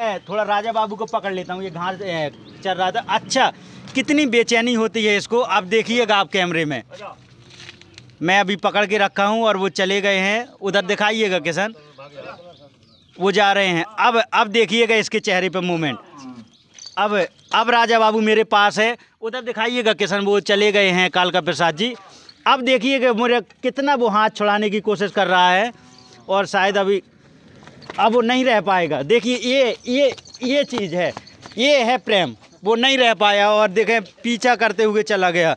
मैं थोड़ा राजा बाबू को पकड़ लेता हूँ ये घास चल रहा था अच्छा कितनी बेचैनी होती है इसको आप देखिएगा आप कैमरे में अच्छा। मैं अभी पकड़ के रखा हूँ और वो चले गए हैं उधर अच्छा। दिखाइएगा किसान अच्छा, वो जा रहे हैं अब अब देखिएगा इसके चेहरे पर मोमेंट अब अब राजा बाबू मेरे पास है उधर दिखाइएगा किशन वो चले गए हैं कालका प्रसाद जी अब देखिएगा मुझे कितना वो हाथ छुड़ाने की कोशिश कर रहा है और शायद अभी अब वो नहीं रह पाएगा देखिए ये ये ये चीज़ है ये है प्रेम वो नहीं रह पाया और देखें पीछा करते हुए चला गया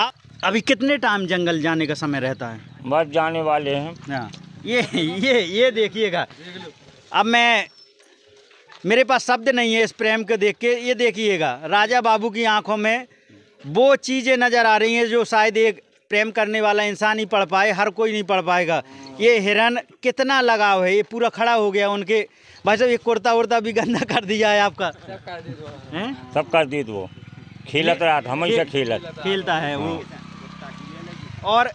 अब अभी कितने टाइम जंगल जाने का समय रहता है बस जाने वाले हैं हाँ ये ये ये देखिएगा अब मैं मेरे पास शब्द नहीं है इस प्रेम को देख के ये देखिएगा राजा बाबू की आंखों में वो चीज़ें नज़र आ रही हैं जो शायद एक प्रेम करने वाला इंसान ही पढ़ पाए हर कोई नहीं पढ़ पाएगा ये हिरन कितना लगाव है ये पूरा खड़ा हो गया उनके भाई साहब ये कुर्ता उर्ता भी गंदा कर दिया है आपका सब कर दी तो वो खेलत रहा हमेशा खेलत खेलता है वो और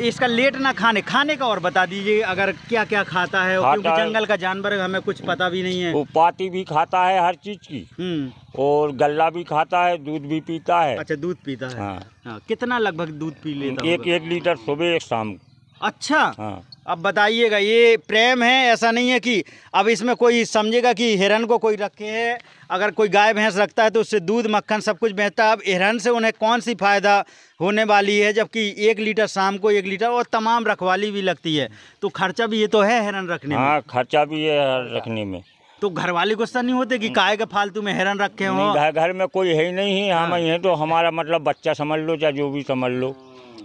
इसका लेट ना खाने खाने का और बता दीजिए अगर क्या क्या खाता है क्योंकि जंगल का जानवर हमें कुछ पता भी नहीं है वो पाती भी खाता है हर चीज की हम्म। और गल्ला भी खाता है दूध भी पीता है अच्छा दूध पीता है हाँ। हाँ। कितना लगभग दूध पी लेता एक एक लीटर सुबह एक शाम अच्छा हाँ अब बताइएगा ये प्रेम है ऐसा नहीं है कि अब इसमें कोई समझेगा कि हिरन को कोई रखे है अगर कोई गाय भैंस रखता है तो उससे दूध मक्खन सब कुछ बहता है अब हिरन से उन्हें कौन सी फ़ायदा होने वाली है जबकि एक लीटर शाम को एक लीटर और तमाम रखवाली भी लगती है तो खर्चा भी ये तो है हिरन रखने हाँ खर्चा भी है रखने में तो घर वाले गुस्सा नहीं होते कि काय हम्म। के फालतू में हिरन रखे हो घर में कोई है ही नहीं हम हाँ। ही हैं तो हमारा मतलब बच्चा समझ लो चाहे जो भी समझ लो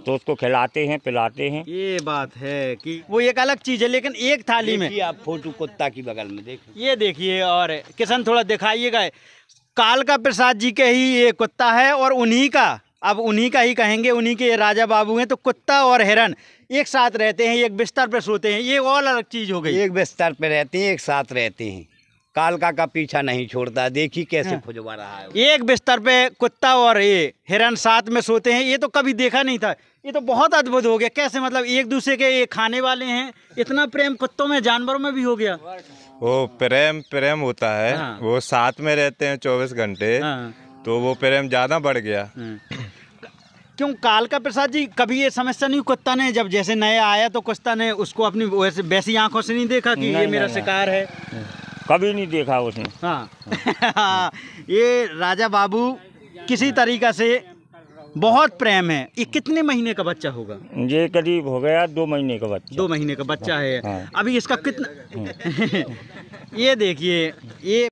तो उसको खिलाते हैं पिलाते हैं ये बात है कि वो एक अलग चीज़ है लेकिन एक थाली में आप फोटो कुत्ता की बगल में देख ये देखिए और किशन थोड़ा दिखाइएगा काल का प्रसाद जी के ही ये कुत्ता है और उन्हीं का अब उन्हीं का ही कहेंगे उन्हीं के राजा बाबू हैं तो कुत्ता और हिरन एक साथ रहते हैं एक बिस्तर पर सोते हैं ये और अलग चीज़ हो गई एक बिस्तर पर रहते हैं एक साथ रहते हैं कालका का पीछा नहीं छोड़ता देखी कैसे खुजवा हाँ। रहा है एक बिस्तर पे कुत्ता और ये हिरन साथ में सोते हैं ये तो कभी देखा नहीं था ये तो बहुत अद्भुत हो गया कैसे मतलब एक दूसरे के ये खाने वाले हैं इतना प्रेम कुत्तों में जानवरों में भी हो गया वो प्रेम प्रेम होता है हाँ। वो साथ में रहते हैं चौबीस घंटे हाँ। तो वो प्रेम ज्यादा बढ़ गया हाँ। क्यों कालका प्रसाद जी कभी ये समस्या नहीं कुत्ता ने जब जैसे नया आया तो कुत्ता ने उसको अपनी वैसी आंखों से नहीं देखा कि ये मेरा शिकार है कभी नहीं देखा उसने हाँ, हाँ। ये राजा बाबू किसी तरीका से बहुत प्रेम है ये कितने महीने का बच्चा होगा ये करीब हो गया दो महीने का बच्चा दो महीने का बच्चा है हाँ। अभी इसका कितना ये देखिए ये